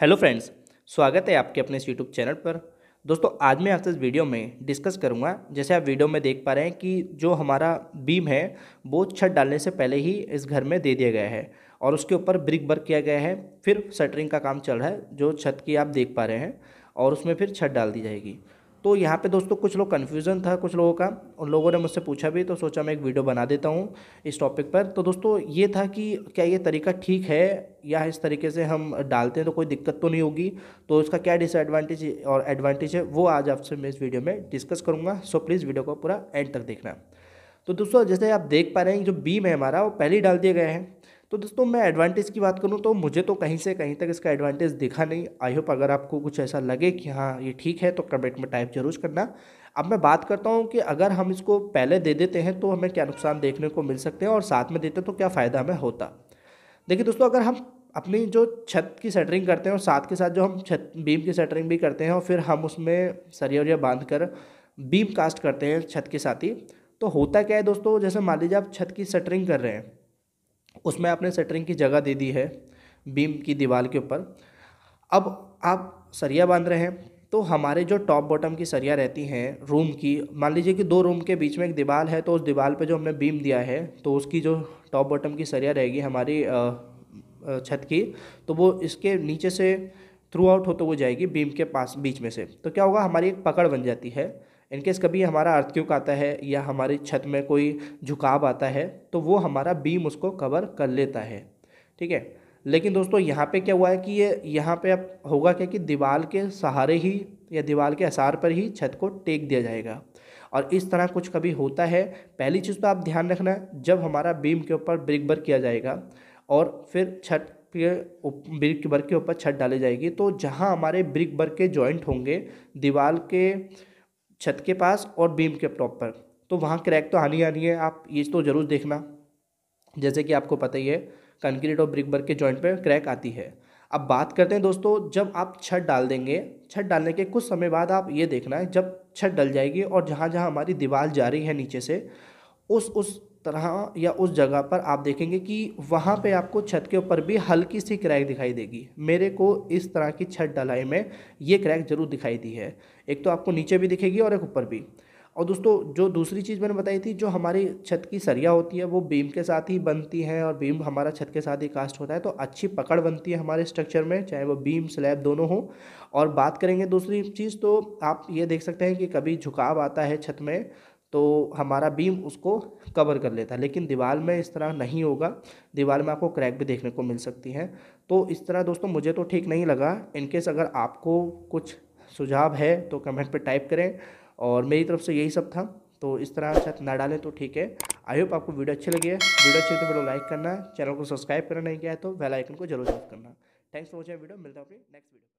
hello friends स्वागत है आपके अपने इस यूट्यूब चैनल पर दोस्तों आज मैं आपसे इस वीडियो में डिस्कस करूंगा जैसे आप वीडियो में देख पा रहे हैं कि जो हमारा बीम है वो छत डालने से पहले ही इस घर में दे दिया गया है और उसके ऊपर ब्रिक वर्क किया गया है फिर शटरिंग का काम चल रहा है जो छत की आप देख पा रहे हैं और उसमें फिर छत डाल दी जाएगी तो यहाँ पे दोस्तों कुछ लोग कन्फ्यूज़न था कुछ लोगों का उन लोगों ने मुझसे पूछा भी तो सोचा मैं एक वीडियो बना देता हूँ इस टॉपिक पर तो दोस्तों ये था कि क्या ये तरीका ठीक है या इस तरीके से हम डालते हैं तो कोई दिक्कत तो नहीं होगी तो इसका क्या डिसएडवांटेज और एडवांटेज है वो आज आपसे मैं इस वीडियो में डिस्कस करूँगा सो प्लीज़ वीडियो को पूरा एंड तक देखना तो दोस्तों जैसे आप देख पा रहे हैं जो बीम है हमारा वो पहले ही डाल दिया गया है तो दोस्तों मैं एडवांटेज की बात करूँ तो मुझे तो कहीं से कहीं तक इसका एडवांटेज दिखा नहीं आई होप अगर आपको कुछ ऐसा लगे कि हाँ ये ठीक है तो कमेंट में टाइप जरूर करना अब मैं बात करता हूँ कि अगर हम इसको पहले दे देते हैं तो हमें क्या नुकसान देखने को मिल सकते हैं और साथ में देते तो क्या फ़ायदा हमें होता देखिए दोस्तों अगर हम अपनी जो छत की सेटरिंग करते हैं और साथ के साथ जो हम छत बीम की सेटरिंग भी करते हैं और फिर हम उसमें सरिया वरिया बांध कर बीम कास्ट करते हैं छत के साथ ही तो होता क्या है दोस्तों जैसे मान लीजिए आप छत की सेटरिंग कर रहे हैं उसमें आपने सेटरिंग की जगह दे दी है बीम की दीवार के ऊपर अब आप सरिया बांध रहे हैं तो हमारे जो टॉप बॉटम की सरिया रहती हैं रूम की मान लीजिए कि दो रूम के बीच में एक दीवार है तो उस दीवार पे जो हमने बीम दिया है तो उसकी जो टॉप बॉटम की सरिया रहेगी हमारी छत की तो वो इसके नीचे से थ्रू आउट होते हुए जाएगी बीम के पास बीच में से तो क्या होगा हमारी एक पकड़ बन जाती है इनकेस कभी हमारा अर्थक्यूक आता है या हमारी छत में कोई झुकाव आता है तो वो हमारा बीम उसको कवर कर लेता है ठीक है लेकिन दोस्तों यहाँ पे क्या हुआ है कि ये यहाँ पे अब होगा क्या कि दीवार के सहारे ही या दीवार के आसार पर ही छत को टेक दिया जाएगा और इस तरह कुछ कभी होता है पहली चीज़ तो आप ध्यान रखना जब हमारा बीम के ऊपर ब्रिक वर्क किया जाएगा और फिर छत के ब्रिक वर्क के ऊपर छत डाली जाएगी तो जहाँ हमारे ब्रिक वर्क के जॉइंट होंगे दीवार के छत के पास और बीम के टॉप पर तो वहाँ क्रैक तो आनी आनी है आप ये तो ज़रूर देखना जैसे कि आपको पता ही है कंक्रीट और ब्रिक वर्क के जॉइंट पर क्रैक आती है अब बात करते हैं दोस्तों जब आप छत डाल देंगे छत डालने के कुछ समय बाद आप ये देखना है जब छत डल जाएगी और जहाँ जहाँ हमारी दीवार जा रही है नीचे से उस उस तरह या उस जगह पर आप देखेंगे कि वहाँ पे आपको छत के ऊपर भी हल्की सी क्रैक दिखाई देगी मेरे को इस तरह की छत डलाई में ये क्रैक ज़रूर दिखाई दी है एक तो आपको नीचे भी दिखेगी और एक ऊपर भी और दोस्तों जो दूसरी चीज़ मैंने बताई थी जो हमारी छत की सरिया होती है वो बीम के साथ ही बनती है और बीम हमारा छत के साथ ही कास्ट होता है तो अच्छी पकड़ बनती है हमारे स्ट्रक्चर में चाहे वो बीम स्लैब दोनों हो और बात करेंगे दूसरी चीज़ तो आप ये देख सकते हैं कि कभी झुकाव आता है छत में तो हमारा बीम उसको कवर कर लेता है लेकिन दीवार में इस तरह नहीं होगा दीवार में आपको क्रैक भी देखने को मिल सकती है तो इस तरह दोस्तों मुझे तो ठीक नहीं लगा इनकेस अगर आपको कुछ सुझाव है तो कमेंट पर टाइप करें और मेरी तरफ से यही सब था तो इस तरह छत ना डालें तो ठीक है आई होप आपको वीडियो अच्छी लगी है वीडियो अच्छी तो वीडियो लाइक करना चैनल को सब्सक्राइब करना नहीं किया है तो बेल आइकन को जरूर जरूर करना थैंक्स फॉर वॉचिंग वीडियो मिलता हूँ अपनी नेक्स्ट वीडियो